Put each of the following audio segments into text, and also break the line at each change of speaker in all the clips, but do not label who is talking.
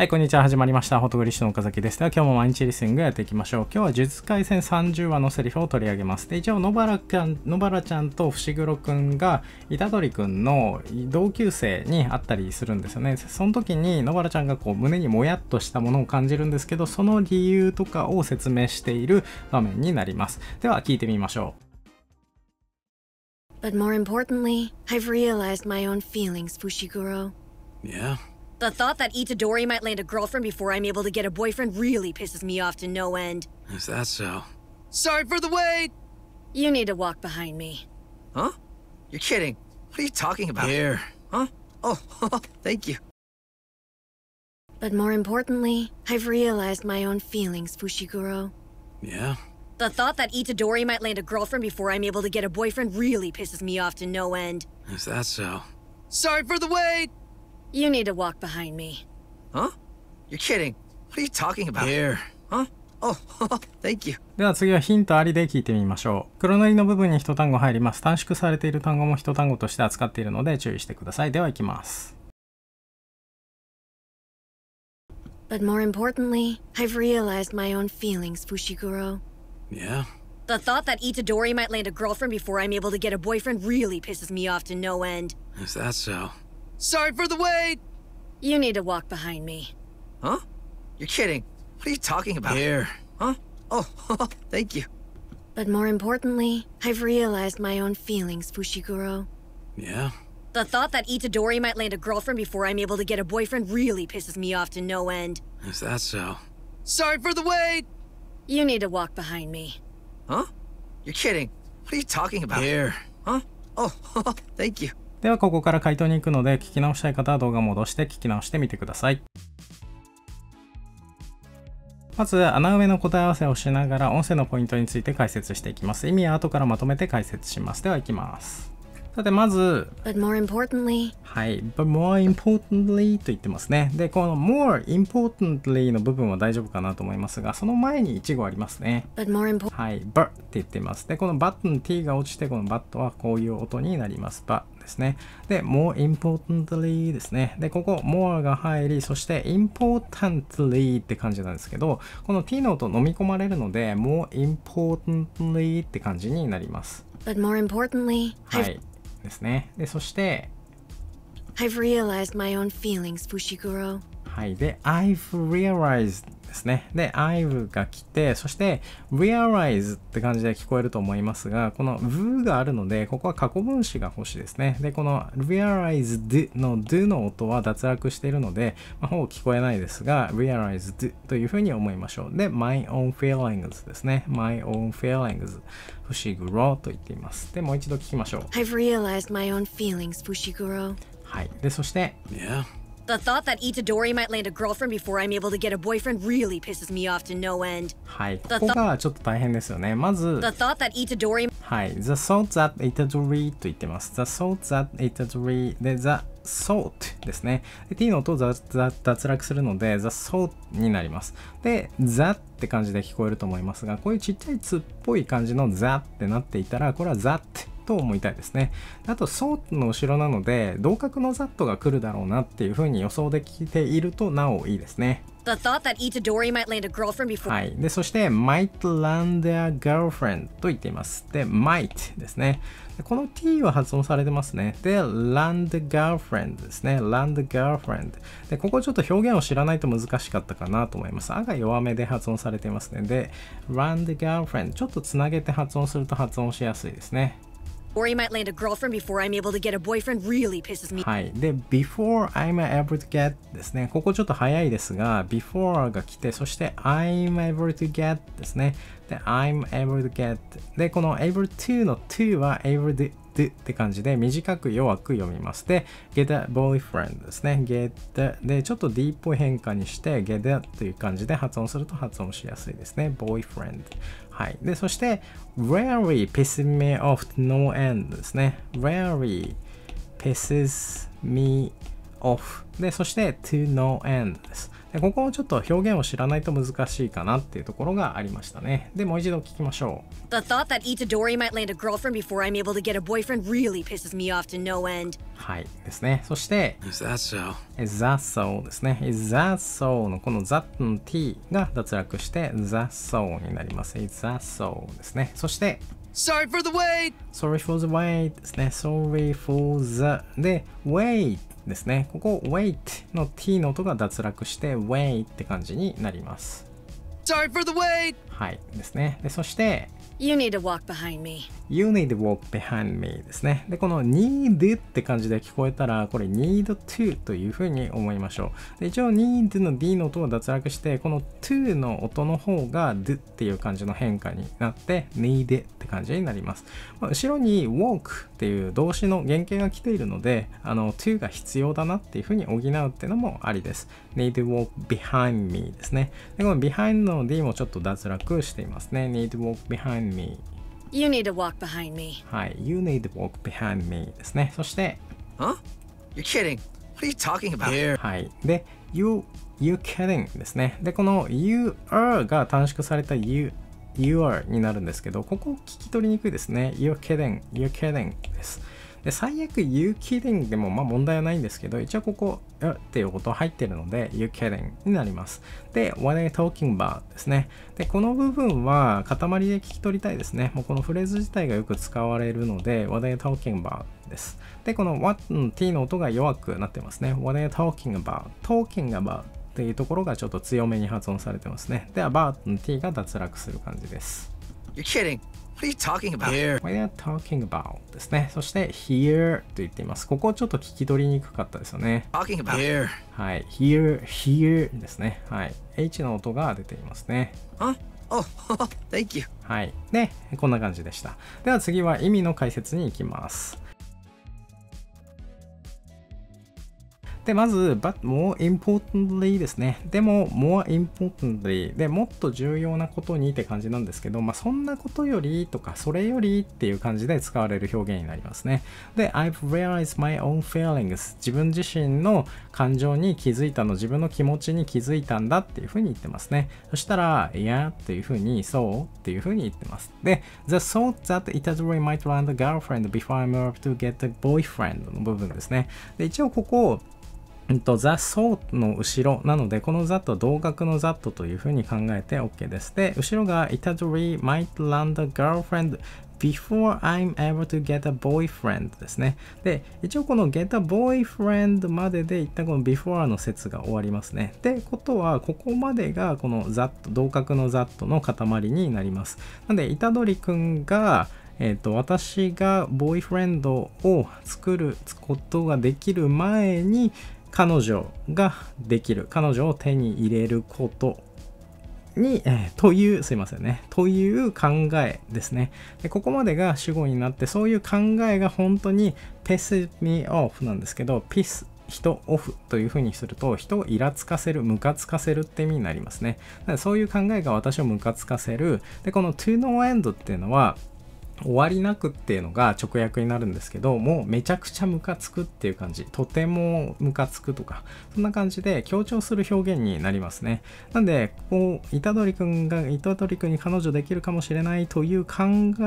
はい、こんにちは。始まりました。フォトグリッシュの岡崎です。では、今日も毎日リスニングやっていきましょう。今日は呪術廻戦30話のセリフを取り上げます。で、一応、野原ちゃん、野ちゃんと伏黒くんが、虎取くんの同級生に会ったりするんですよね。その時に、野原ちゃんがこう、胸にもやっとしたものを感じるんですけど、その理由とかを説明している場面になります。では、聞いてみましょ
う。But more importantly, I've realized my own feelings, Fushiguro. Yeah? The thought that Itadori might land a girlfriend before I'm able to get a boyfriend really pisses me off to no end.
Is that so? Sorry for the wait! You need to walk behind me. Huh? You're kidding. What are you talking about? Here. Huh? Oh, thank you.
But more importantly, I've realized my own feelings, Fushiguro. Yeah? The thought that Itadori might land a girlfriend before I'm able to get a boyfriend really pisses me off to no end.
Is that so?
Sorry for the wait! You need to walk
behind me. Huh? You're kidding. What are you talking about? Here. Huh? Oh, thank you.
では次はヒントありで聞いてみましょう。黒塗りの部分に一単語入ります。短縮されている単語も一単語として扱っているので注意してください。ではいきます。
But more importantly, I've realized my own feelings, Fushiguro. Yeah? The thought that Itadori might land a girlfriend before I'm able to get a boyfriend really pisses me off to no end.
Is that so?
Sorry for the wait! You need to walk behind me.
Huh? You're kidding. What are you talking about? Here.
Huh? Oh, thank you. But more importantly, I've realized my own feelings, Fushiguro. Yeah? The thought that Itadori might land a girlfriend before I'm able to get a boyfriend really pisses me off to no end.
Is that so?
Sorry for the wait!
You need to walk behind me. Huh? You're kidding. What are you talking about? Here. Huh? Oh, thank you.
ではここから回答に行くので聞き直したい方は動画戻して聞き直してみてください。まず穴埋めの答え合わせをしながら音声のポイントについて解説していきます。意味は後からまとめて解説します。ではいきます。さてまず、はい、but more importantly と言ってますね。で、この more importantly の部分は大丈夫かなと思いますが、その前に1語ありますね。But important more はい、but って言ってます。で、この but の t が落ちて、この but はこういう音になります。but ですね。で、more importantly ですね。で、ここ more が入り、そして importantly って感じなんですけど、この t の音飲み込まれるので、more importantly って感じになります。
But more importantly, i have realized my own feelings, Fushiguro.
はい、で、I've realized ですね。で、I've が来て、そして realize って感じで聞こえると思いますが、この v があるので、ここは過去分詞が欲しいですね。で、この realized の do の音は脱落しているので、まあ、ほぼ聞こえないですが、realized というふうに思いましょう。で、my own feelings ですね。my own feelings フシグロと言っています。で、もう一度聞きましょう。
I've realized my own feelings, フシグロ
はい。で、そして、Yeah.
The thought that Itadori might land a girlfriend before I'm able to get a boyfriend really pisses me off to no end.
はい、ここがちょっと大変ですよね。まず、The
thought that Itadori
はい、The thought that Itadori と言ってます。The thought that Itadori で The thought ですね。で t の音を脱落するので The thought になります。で、The って感じで聞こえると思いますが、こういうちっちゃいつっぽい感じの The ってなっていたら、これは That と思いたいですね。あと、層の後ろなので、同格のザットが来るだろうなっていうふうに予想できているとなおいいですね。はい。で、そして、might land a girlfriend と言っています。で、might ですね。この t は発音されてますね。で、land girlfriend ですね。land girlfriend。で、ここちょっと表現を知らないと難しかったかなと思います。あが弱めで発音されていますね。で、land girlfriend。ちょっとつなげて発音すると発音しやすいですね。
Or you might land a girlfriend before I'm able to get a boyfriend really pisses me. は
い。で、before I'm able to get ですね。ここちょっと早いですが、before が来て、そして I'm able to get ですね。で、I'm able to get。で、この able to の to は able to t h って感じで短く弱く読みます。で、get a boyfriend ですね。get で、ちょっと D っぽい変化にして get a という感じで発音すると発音しやすいですね。boyfriend。はい。で、そして rarely pisses me off no end ですね。rarely pisses me off で、そして to no end です。でここもちょっと表現を知らないと難しいかなっていうところがありましたね。でもう一度聞きましょ
う。The thought that Itadori might land a girlfriend before I'm able to get a boyfriend really pisses me off to no end. はい
ですね。そして Is that so? Is that so? ですね。Is that so? のこの that の t が脱落して that so になります。Is that so? ですね。そして
Sorry for the wait!
Sorry for the wait ですね。Sorry for the で、wait ですね。ここ wait の t の音が脱落して wait って感じになります。
Sorry for the wait!
はいですね。で、そして
You need to walk behind me.
You need to walk behind me ですね。で、この need って感じで聞こえたら、これ need to というふうに思いましょう。で一応 need の d の音を脱落して、この to の音の方が d っていう感じの変化になって、need って感じになります。まあ、後ろに walk っていう動詞の原型が来ているので、あの to が必要だなっていうふうに補うっていうのもありです。need to walk behind me ですね。で、この behind の d もちょっと脱落していますね。need to walk behind behind me
You need to walk behind me
はい You need to walk behind me ですねそし
て Huh? You're kidding What are you talking about here? はい
で You You kidding ですねでこの You are が短縮された You You are になるんですけどここ聞き取りにくいですね You're kidding You're kidding ですで最悪 You Kidding でもまあ問題はないんですけど、一応ここ、っていうこと入ってるので、You Kidding になります。で、w 話題 talking a b o u t ですね。で、この部分は塊で聞き取りたいですね。もうこのフレーズ自体がよく使われるので、w 話題 talking a b o u t です。で、この what t の音が弱くなってますね。w 話題 talking a b o u talking t about っていうところがちょっと強めに発音されてますね。で a は、バーの t が脱落する感じです。
You're kidding! What are you talking about? Here.
What are you talking about? ですね。そして here と言っています。ここちょっと聞き取りにくかったですよね。Talking about here. はい。here, here ですね。はい。H の音が出ていますね。
Huh? Oh, thank you.
はい。で、こんな感じでした。では次は意味の解説に行きます。で、まず、but more importantly ですね。でも、more importantly でもっと重要なことにって感じなんですけど、まあ、そんなことよりとか、それよりっていう感じで使われる表現になりますね。で、I've realized my own feelings 自分自身の感情に気づいたの、自分の気持ちに気づいたんだっていうふうに言ってますね。そしたら、いやっていうふうに、そうっていうふうに言ってます。で、the thought that Itadori might land a girlfriend before I move to get a boyfriend の部分ですね。で、一応ここ、えっと、ザ・ソーの後ろなので、このザと同額のザとというふうに考えて OK です。で、後ろがイタドリ o might land a girlfriend before I'm able to get a boyfriend ですね。で、一応この get a boyfriend までで一旦この before の説が終わりますね。ってことは、ここまでがこの that、同格の that の塊になります。なんで、イドリくんが、えーと、と私がボーイフレンドを作ることができる前に、彼女ができる彼女を手に入れることに、えー、という、すいませんね、という考えですね。でここまでが主語になって、そういう考えが本当に piss me off なんですけど、piss 人オフというふうにすると、人をイラつかせる、ムカつかせるって意味になりますね。そういう考えが私をムカつかせる。で、この to no end っていうのは、終わりなくっていうのが直訳になるんですけどもうめちゃくちゃムカつくっていう感じとてもムカつくとかそんな感じで強調する表現になりますねなんでこう虎く君が虎く君に彼女できるかもしれないという考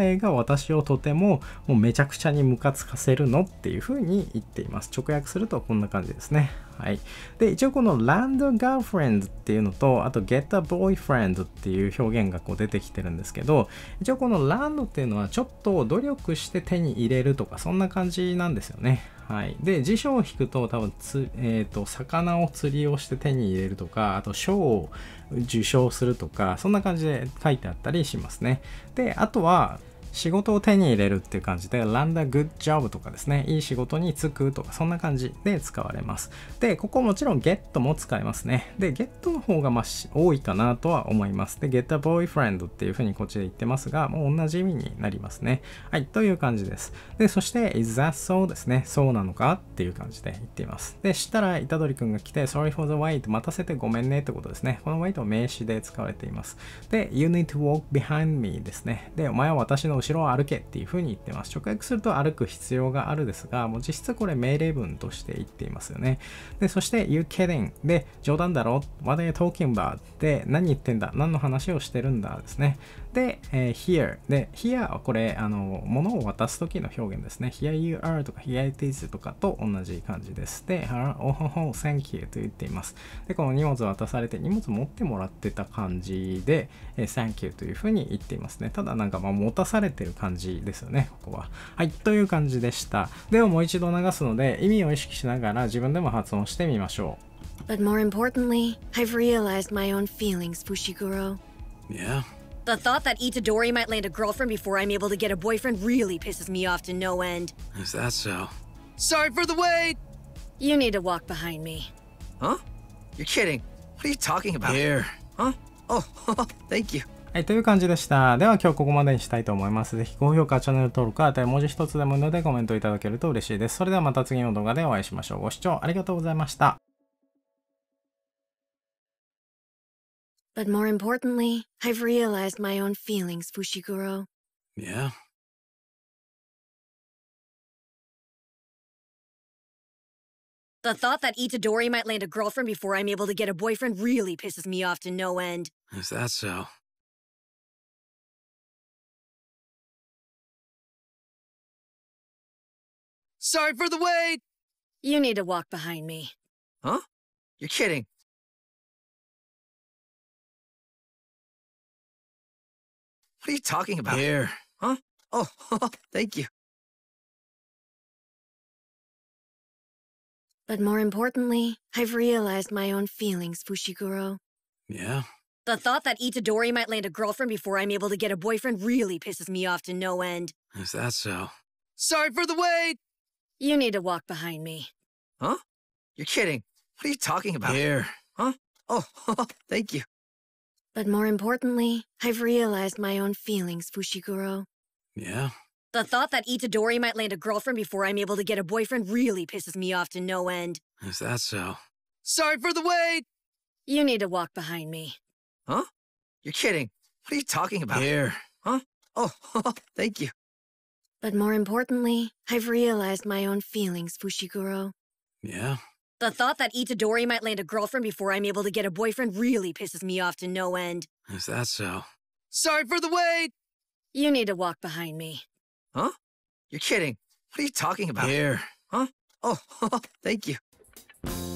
えが私をとてももうめちゃくちゃにムカつかせるのっていう風に言っています直訳するとこんな感じですねはい。で、一応この Land Girlfriend っていうのと、あと Get a Boyfriend っていう表現がこう出てきてるんですけど、一応この Land っていうのはちょっと努力して手に入れるとか、そんな感じなんですよね。はい。で、辞書を引くと多分つ、えっ、ー、と、魚を釣りをして手に入れるとか、あと賞を受賞するとか、そんな感じで書いてあったりしますね。で、あとは、仕事を手に入れるっていう感じで、ランダグッジョブとかですね、いい仕事に就くとか、そんな感じで使われます。で、ここもちろんゲットも使えますね。で、ゲットの方がまあ多いかなとは思います。で、ゲッ o ボーイフレンドっていうふうにこっちで言ってますが、もう同じ意味になりますね。はい、という感じです。で、そして、is that so ですね、そうなのかっていう感じで言っています。で、したら、どりくんが来て、sorry for the wait 待たせてごめんねってことですね。この wait を名詞で使われています。で、you need to walk behind me ですね。で、お前は私の後ろを歩けっていうふうに言ってます。直訳すると歩く必要があるですが、もう実質これ命令文として言っていますよね。で、そして You kidding で冗談だろ ?What are you talking about? で何言ってんだ何の話をしてるんだですね。で、えー、here で here はこれあの物を渡す時の表現ですね here you are とか here it is とかと同じ感じですで oh, oh, oh thank you と言っていますでこの荷物渡されて荷物持ってもらってた感じで、えー、thank you というふうに言っていますねただなんかまあ持たされてる感じですよねここははいという感じでしたではもう一度流すので意味を意識しながら自分でも発音してみましょう
But more importantly, I've realized my own feelings, Fushiguro. Yeah, The thought that Itadori might land a girlfriend before I'm able to get a boyfriend really pisses me off to no end.
Is that so? Sorry for the wait! You need to walk behind me. Huh? You're kidding. What are you talking about? Here. Huh? Oh, thank you. はい、と
いう感じでした。では今日ここまでにしたいと思います。ぜひ高評価、チャンネル登録、あとは文字一つでもいいのでコメントいただけると嬉しいです。それではまた次の動画でお会いしましょう。ご視聴ありがとうございました。
But more importantly, I've realized
my own feelings, Fushiguro. Yeah? The thought that Itadori might land a girlfriend
before I'm able to get a boyfriend really pisses me off to no end.
Is that so? Sorry for the wait! You need to walk behind me. Huh? You're kidding. What are you talking about? Here. Huh? Oh, thank you. But more importantly, I've realized
my own feelings, Fushiguro. Yeah? The thought that Itadori might land a girlfriend before I'm able to get a boyfriend really pisses me off to no end.
Is that so?
Sorry for the wait! You need to walk behind me.
Huh? You're kidding. What are you talking about? Here.
Huh? Oh, thank you. But more importantly, I've realized my own feelings, Fushiguro. Yeah? The thought that Itadori might land a girlfriend before I'm able to get a boyfriend really pisses me off to no end.
Is that so?
Sorry for the wait! You need to walk behind me.
Huh? You're kidding. What are you talking about? Here. Huh? Oh, thank you.
But more importantly, I've realized my own feelings, Fushiguro. Yeah? The thought that Itadori might land a girlfriend before I'm able to get a boyfriend really pisses me off to no end.
Is that so? Sorry for the wait! You need to walk behind me. Huh? You're kidding. What are you talking about? Here. Huh? Oh, thank you.